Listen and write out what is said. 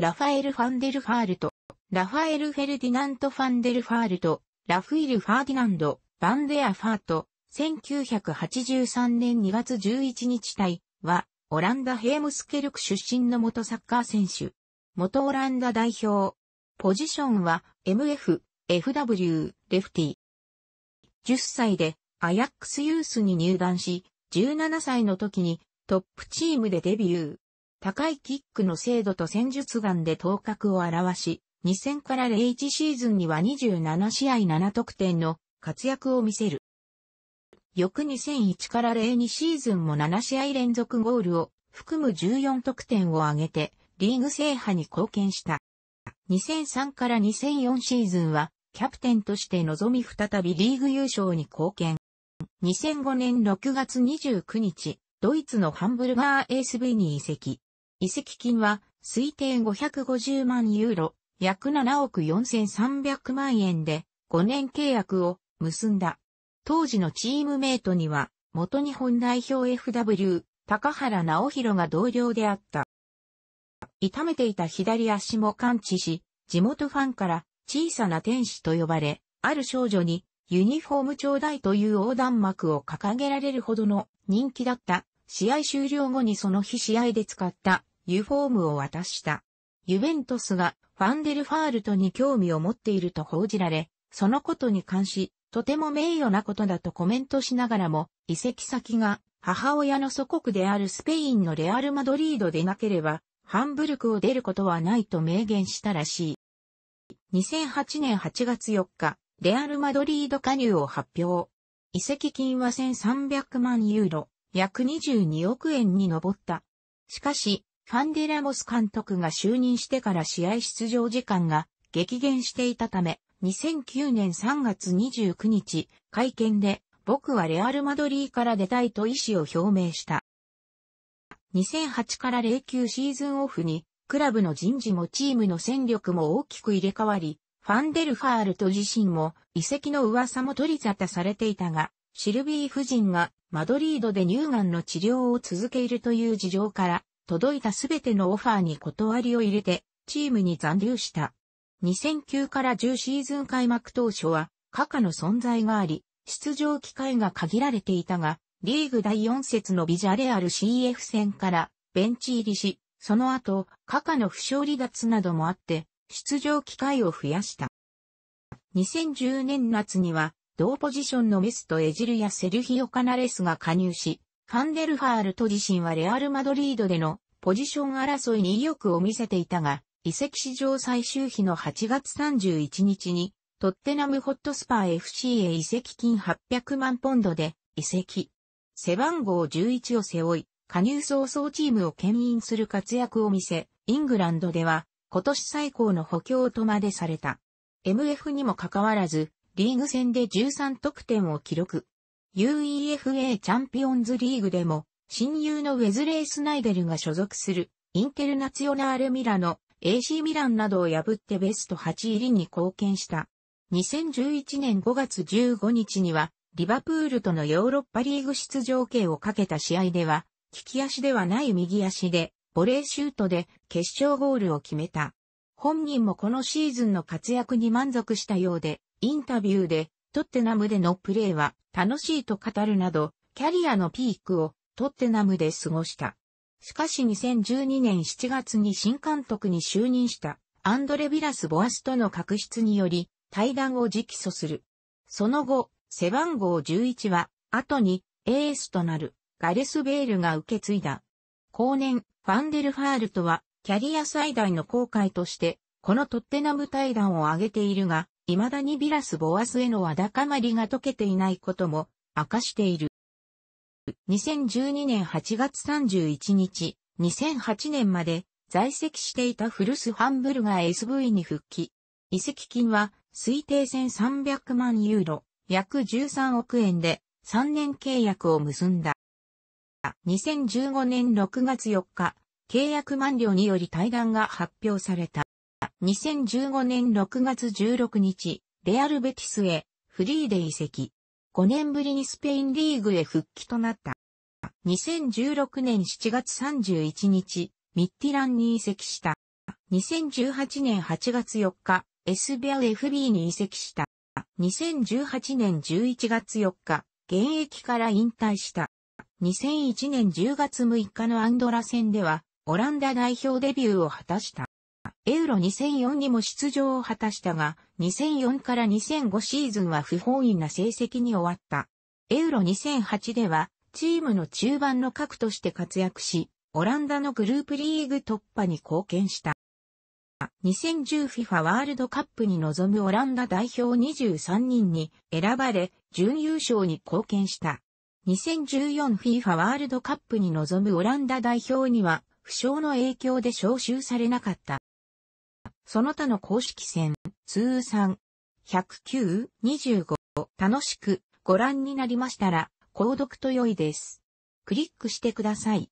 ラファエル・ファンデル・ファールト、ラファエル・フェルディナント・ファンデル・ファールト、ラフィル・ファーディナンド、バンデア・ファート、1983年2月11日隊は、オランダヘームスケルク出身の元サッカー選手。元オランダ代表。ポジションは MF、FW、レフティ。10歳でアヤックスユースに入団し、17歳の時にトップチームでデビュー。高いキックの精度と戦術眼で頭角を表し、2000から01シーズンには27試合7得点の活躍を見せる。翌2001から02シーズンも7試合連続ゴールを含む14得点を挙げてリーグ制覇に貢献した。2003から2004シーズンはキャプテンとして望み再びリーグ優勝に貢献。2005年6月29日、ドイツのハンブルガー s v に移籍。移籍金は推定550万ユーロ、約7億4300万円で5年契約を結んだ。当時のチームメイトには元日本代表 FW、高原直弘が同僚であった。痛めていた左足も完治し、地元ファンから小さな天使と呼ばれ、ある少女にユニフォームちょうだいという横断幕を掲げられるほどの人気だった。試合終了後にその日試合で使ったユフォームを渡した。ユベントスがファンデルファールトに興味を持っていると報じられ、そのことに関し、とても名誉なことだとコメントしながらも、移籍先が母親の祖国であるスペインのレアル・マドリードでなければ、ハンブルクを出ることはないと明言したらしい。2008年8月4日、レアル・マドリード加入を発表。移籍金は1300万ユーロ、約22億円に上った。しかし、ファンディラモス監督が就任してから試合出場時間が激減していたため、2009年3月29日、会見で、僕はレアル・マドリーから出たいと意思を表明した。2008から09シーズンオフに、クラブの人事もチームの戦力も大きく入れ替わり、ファンデルファールと自身も遺跡の噂も取り沙汰されていたが、シルビー夫人がマドリードで乳がんの治療を続けるという事情から届いたすべてのオファーに断りを入れて、チームに残留した。2009から10シーズン開幕当初は、カカの存在があり、出場機会が限られていたが、リーグ第4節のビジャレアル CF 戦からベンチ入りし、その後、カカの負傷離脱などもあって、出場機会を増やした。2010年夏には、同ポジションのメスとエジルやセルヒオ・カナレスが加入し、ファンデルファールト自身はレアル・マドリードでのポジション争いに意欲を見せていたが、移籍史上最終日の8月31日に、トッテナムホットスパー FC へ移籍金800万ポンドで移籍。背番号11を背負い、加入早々チームを牽引する活躍を見せ、イングランドでは今年最高の補強とまでされた。MF にもかかわらず、リーグ戦で13得点を記録。UEFA チャンピオンズリーグでも、親友のウェズレイ・スナイデルが所属する、インテルナツヨナーレ・ミラノ、AC ミランなどを破ってベスト8入りに貢献した。2011年5月15日には、リバプールとのヨーロッパリーグ出場権をかけた試合では、利き足ではない右足で、ボレーシュートで決勝ゴールを決めた。本人もこのシーズンの活躍に満足したようで、インタビューで、トッテナムでのプレーは、楽しいと語るなど、キャリアのピークをトッテナムで過ごした。しかし2012年7月に新監督に就任したアンドレ・ビラス・ボアスとの確執により対談を直訴する。その後、背番号11は後にエースとなるガレス・ベールが受け継いだ。後年、ファンデル・ファールとはキャリア最大の後悔としてこのトッテナム対談を挙げているが、未だにビラス・ボアスへのわだかまりが解けていないことも明かしている。2012年8月31日、2008年まで在籍していたフルスハンブルガー SV に復帰。移籍金は推定1300万ユーロ、約13億円で3年契約を結んだ。2015年6月4日、契約満了により対談が発表された。2015年6月16日、レアルベティスへフリーで移籍。5年ぶりにスペインリーグへ復帰となった。2016年7月31日、ミッティランに移籍した。2018年8月4日、s b l FB に移籍した。2018年11月4日、現役から引退した。2001年10月6日のアンドラ戦では、オランダ代表デビューを果たした。エウロ2004にも出場を果たしたが、2004から2005シーズンは不本意な成績に終わった。エウロ2008では、チームの中盤の核として活躍し、オランダのグループリーグ突破に貢献した。2010FIFA ワールドカップに臨むオランダ代表23人に選ばれ、準優勝に貢献した。2014FIFA ワールドカップに臨むオランダ代表には、負傷の影響で招集されなかった。その他の公式戦、通算109、25、楽しくご覧になりましたら、購読と良いです。クリックしてください。